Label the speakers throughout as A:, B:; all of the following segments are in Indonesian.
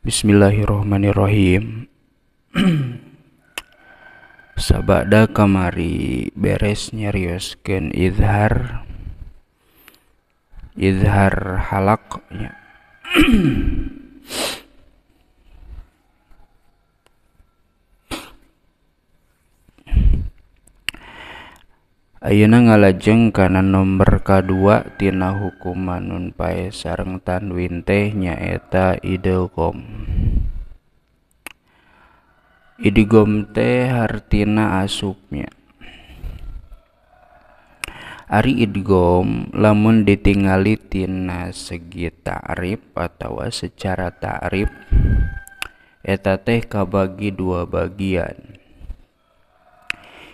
A: Bismillahirrahmanirrahim Sabada kamari beres nyerioskeun izhar izhar halak ya. Ayeuna ngalajeng kana nomor K2 tina hukuman nun pae sareng tanwin teh nyaeta idgham. Idgham teh hartina asupnya. Ari idgom lamun ditingali tina segi ta'rif atawa secara ta'rif eta teh kabagi dua bagian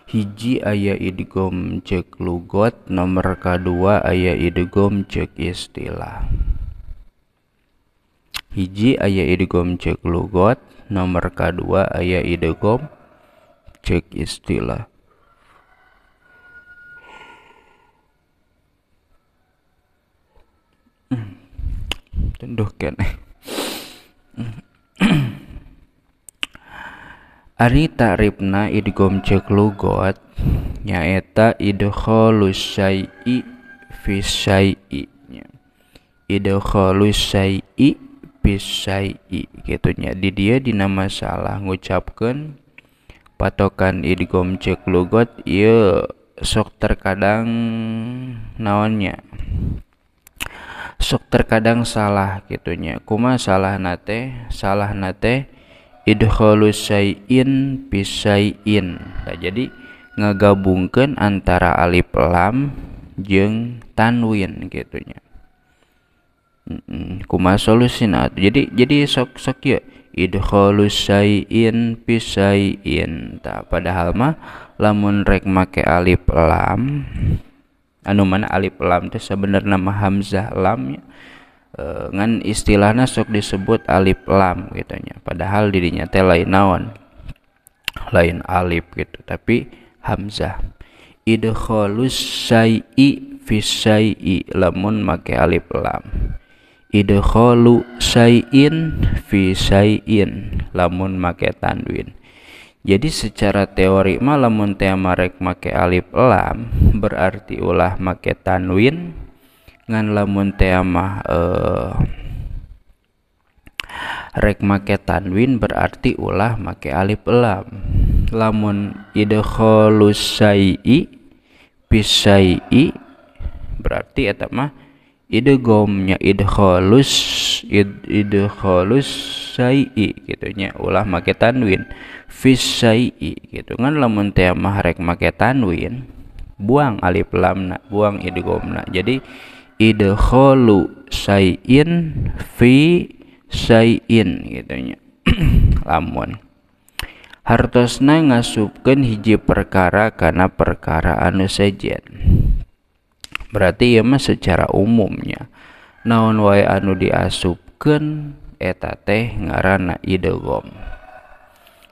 A: hiji aya idgom cek lugot nomor kedua aya idgom cek istilah hiji aya idgom cek lugot nomor kedua aya idgom cek istilah tunduk kene Ari takribna idgom cek lugot nyaeta idkhalus syai'i fi syai'i idkhalus syai'i fi syai'i gitu nya di dia dinama salah ngucapkeun patokan idgom cek lugot ieu sok terkadang naonnya sok terkadang salah gitunya kuma salah nate salah nate idkholu bi pisayin nah, jadi ngegabungkan antara alif lam jeng tanwin gitu nya, kuma solusin atuh jadi jadi sok sok ya idkholu bi pisayin tak padahal mah lamun rek make alif lam anu mana alif lam teh sebenarnya mah hamzah lam ya e, istilahnya sok disebut alif lam gitunya padahal dirinya teh lain naon lain alif gitu tapi hamzah idkhalus sayi fi sayi lamun make alif lam idkhalu sayin fi sayin lamun make tanwin jadi secara teori malamun teh marek make alif lam berarti ulah make tanwin ngan lamun teamah eh, rek make tanwin berarti ulah make alif elam lamun idkholu sayyi bisayyi berarti eta mah idghomnya idkholus id, idkholus sayyi gitu nya ulah make tanwin fis gitu kan lamun teh mah rek make tanwin buang alif lamna buang idgomna jadi idkholu sayin fi sayin nya lamun hartosna ngasupkan hiji perkara karena perkara anu sejen berarti ya mah secara umumnya naon wae anu diasupkan eta teh ngaranna idgham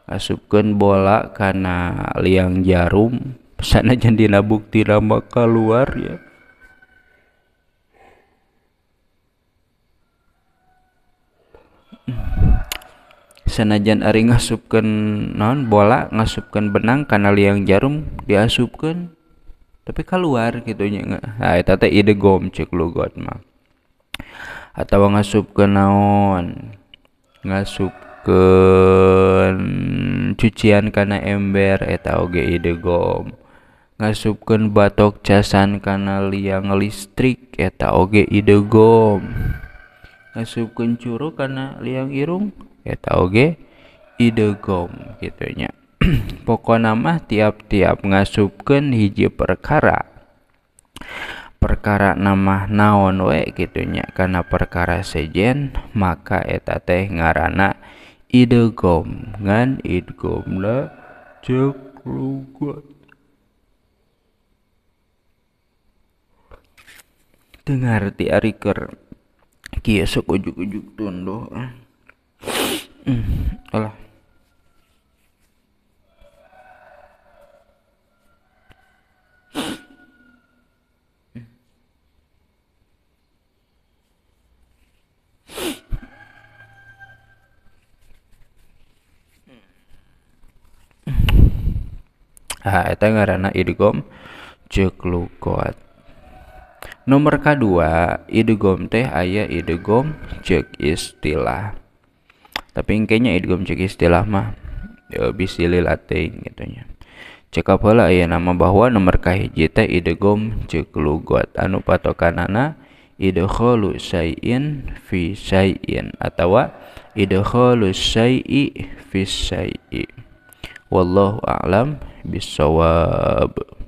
A: asupkeun bola karena liang jarum sana jandina bukti nama keluar ya sanajan Ari ngasupkan non bola ngasupkan benang karena liang jarum diasupkan tapi keluar gitu nya nah, tata ide gom cek lu god mah atau ngasupkan naon ngasupkan cucian karena ember eta oge ide gom ngasupkan batok casan karena liang listrik eta oge ide gom ngasupkan curug karena liang irung kita ya, oke ide gom gitunya pokok nama tiap-tiap ngasupkan hiji perkara perkara nama naon we gitunya karena perkara sejen maka eta ngarana ide gom ngan ide gom la cek dengar ti ariker kieu sok ujuk-ujuk tunduh eh. Mm, hola. Ah, itu ngaranna idgom kuat. Nomor kedua, idgom teh aya idgom cek istilah tapi kayaknya idgom cek istilah mah ya bisilil gitu nya. cekap lah ya nama bahwa nomor kahiji teh idgom cek lugat anu patokanana idkhalu sayin fi sayin atawa idkhalu sayi fi sayi wallahu a'lam bisawab